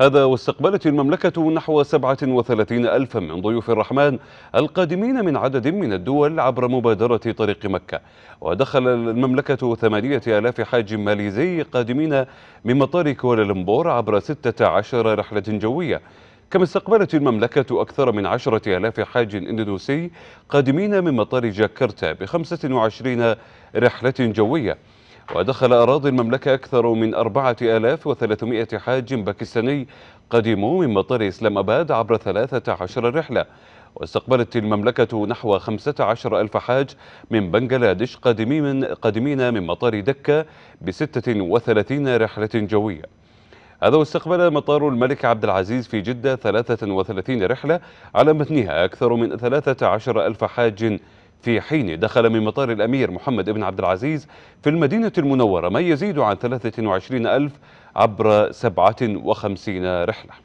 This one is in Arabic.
هذا واستقبلت المملكة نحو 37 ألفا من ضيوف الرحمن القادمين من عدد من الدول عبر مبادرة طريق مكة ودخل المملكة 8000 حاج ماليزي قادمين من مطار كوالالمبور عبر 16 رحلة جوية كما استقبلت المملكة أكثر من 10000 حاج إندونيسي قادمين من مطار جاكرتا ب 25 رحلة جوية ودخل أراضي المملكة أكثر من 4300 حاج باكستاني قدموا من مطار إسلام أباد عبر 13 رحلة واستقبلت المملكة نحو 15 ألف حاج من بنغلاديش قادمين من مطار دكة ب 36 رحلة جوية هذا واستقبل مطار الملك عبد العزيز في جدة 33 رحلة على متنها أكثر من 13 ألف حاج في حين دخل من مطار الأمير محمد بن عبد العزيز في المدينة المنورة ما يزيد عن 23 ألف عبر 57 رحلة